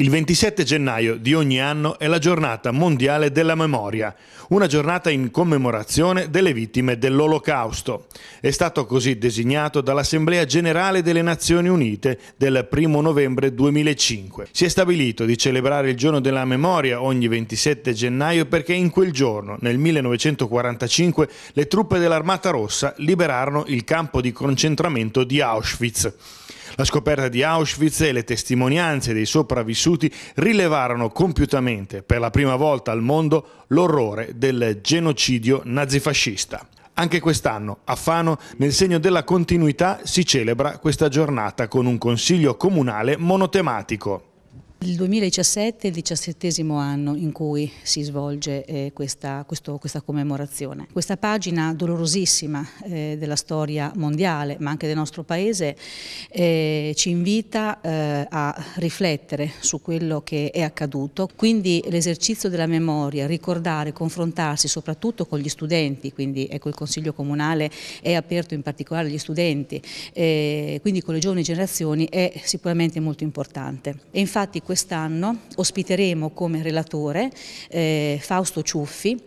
Il 27 gennaio di ogni anno è la giornata mondiale della memoria, una giornata in commemorazione delle vittime dell'Olocausto. È stato così designato dall'Assemblea Generale delle Nazioni Unite del 1 novembre 2005. Si è stabilito di celebrare il giorno della memoria ogni 27 gennaio perché in quel giorno, nel 1945, le truppe dell'Armata Rossa liberarono il campo di concentramento di Auschwitz. La scoperta di Auschwitz e le testimonianze dei sopravvissuti rilevarono compiutamente per la prima volta al mondo l'orrore del genocidio nazifascista. Anche quest'anno a Fano, nel segno della continuità, si celebra questa giornata con un consiglio comunale monotematico. Il 2017 è il diciassettesimo anno in cui si svolge eh, questa, questo, questa, commemorazione. Questa pagina dolorosissima eh, della storia mondiale, ma anche del nostro paese, eh, ci invita eh, a riflettere su quello che è accaduto. Quindi l'esercizio della memoria, ricordare, confrontarsi soprattutto con gli studenti, quindi ecco, il Consiglio Comunale è aperto in particolare agli studenti, eh, quindi con le giovani generazioni è sicuramente molto importante. E infatti quest'anno ospiteremo come relatore eh, Fausto Ciuffi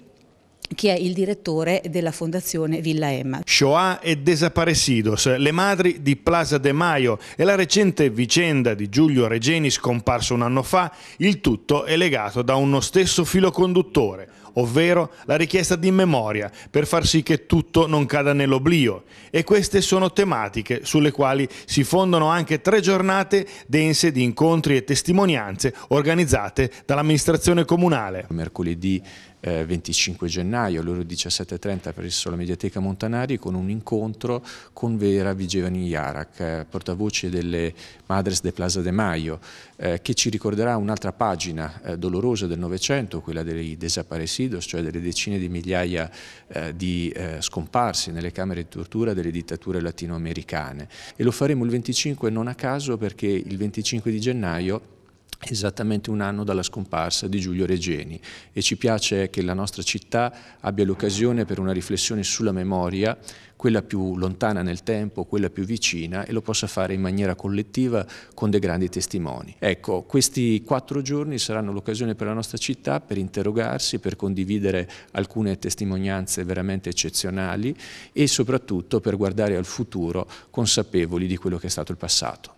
che è il direttore della Fondazione Villa Emma. Shoah e Desaparecidos, le madri di Plaza de Mayo e la recente vicenda di Giulio Regeni scomparso un anno fa, il tutto è legato da uno stesso filo conduttore, ovvero la richiesta di memoria per far sì che tutto non cada nell'oblio. E queste sono tematiche sulle quali si fondono anche tre giornate dense di incontri e testimonianze organizzate dall'amministrazione comunale. Mercoledì eh, 25 gennaio alle ore 17.30 presso la Mediateca Montanari con un incontro con Vera Vigevani Yarak, eh, portavoce delle Madres de Plaza de Mayo, eh, che ci ricorderà un'altra pagina eh, dolorosa del Novecento, quella dei desaparecidos, cioè delle decine di migliaia eh, di scomparsi nelle camere di tortura delle dittature latinoamericane. E lo faremo il 25 non a caso perché il 25 di gennaio esattamente un anno dalla scomparsa di Giulio Regeni e ci piace che la nostra città abbia l'occasione per una riflessione sulla memoria, quella più lontana nel tempo, quella più vicina e lo possa fare in maniera collettiva con dei grandi testimoni. Ecco, questi quattro giorni saranno l'occasione per la nostra città per interrogarsi, per condividere alcune testimonianze veramente eccezionali e soprattutto per guardare al futuro consapevoli di quello che è stato il passato.